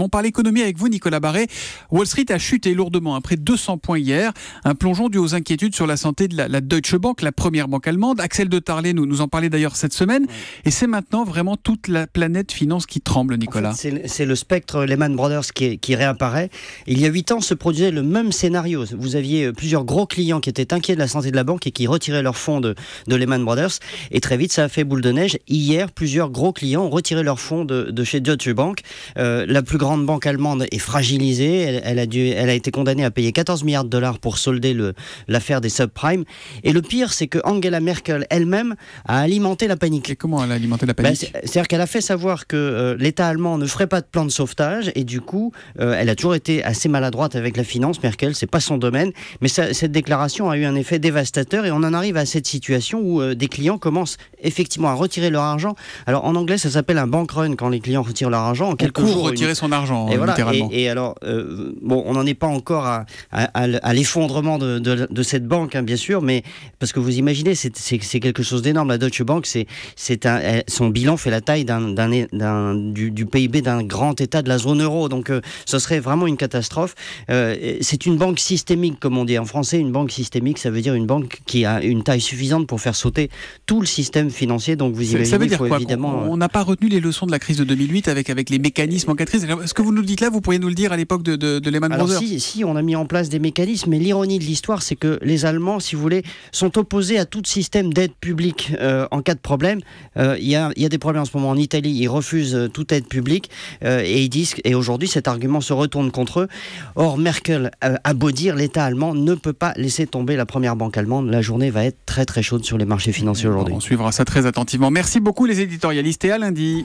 On parle économie avec vous, Nicolas Barré. Wall Street a chuté lourdement, après 200 points hier. Un plongeon dû aux inquiétudes sur la santé de la, Deutsche Bank, la première banque allemande. Axel de Tarlé nous, nous en parlait d'ailleurs cette semaine. Et c'est maintenant vraiment toute la planète finance qui tremble, Nicolas. c'est le spectre Lehman Brothers qui, qui, réapparaît. Il y a 8 ans se produisait le même scénario. Vous aviez euh, plusieurs gros clients qui étaient inquiets de la santé de la banque et qui retiraient leurs fonds de, Lehman Brothers. Et très vite, ça a fait boule de neige. Hier, plusieurs gros clients ont retiré leurs fonds de, chez Deutsche Bank. Euh, la plus grande banque allemande est fragilisée. Elle, a, dû, elle a été condamnée à payer 14 milliards de dollars pour solder l'affaire des subprimes. Et le pire, c'est que Angela Merkel elle-même a alimenté la panique. comment elle a alimenté la bah, panique C'est-à-dire qu'elle a fait savoir que euh, l'État allemand ne ferait pas de plan de sauvetage. Et du coup, euh, elle a toujours été assez maladroite avec la finance. Merkel, c'est pas son domaine. Mais cette déclaration a eu un effet dévastateur. Et on en arrive à cette situation où euh, des clients commencent effectivement à retirer leur argent. Alors en anglais, ça s'appelle un bank run quand les clients retirent leur argent. En quelques jours, retirer son argent, et littéralement. Et, alors, euh, bon, on n'en est pas encore à, l'effondrement de, cette banque, hein, bien sûr, mais parce que vous imaginez, c'est quelque chose d'énorme. La Deutsche Bank, c'est son bilan fait la taille du, PIB d'un grand État de la zone euro. Donc, euh, ce serait vraiment une catastrophe. Euh, c'est une banque systémique, comme on dit en français. Une banque systémique, ça veut dire une banque qui a une taille suffisante pour faire sauter tout le système financier. Donc, vous imaginez, dire quoi, évidemment. on n'a pas retenu les leçons de la crise de 2008 avec, avec les mécanismes en catrice crise ce que vous nous dites là, vous pourriez nous le dire à l'époque de, de, de, Lehman Brothers si, si, on a mis en place des mécanismes, mais l'ironie de l'histoire, c'est que les Allemands, si vous voulez, sont opposés à tout système d'aide publique euh, en cas de problème. Euh, il y, a, des problèmes en ce moment en Italie, ils refusent euh, toute aide publique et ils disent, et aujourd'hui cet argument se retourne contre eux. Or, Merkel, a beau dire, l'État allemand ne peut pas laisser tomber la première banque allemande. La journée va être très très chaude sur les marchés financiers aujourd'hui. On suivra ça très attentivement. Merci beaucoup les éditorialistes et à lundi.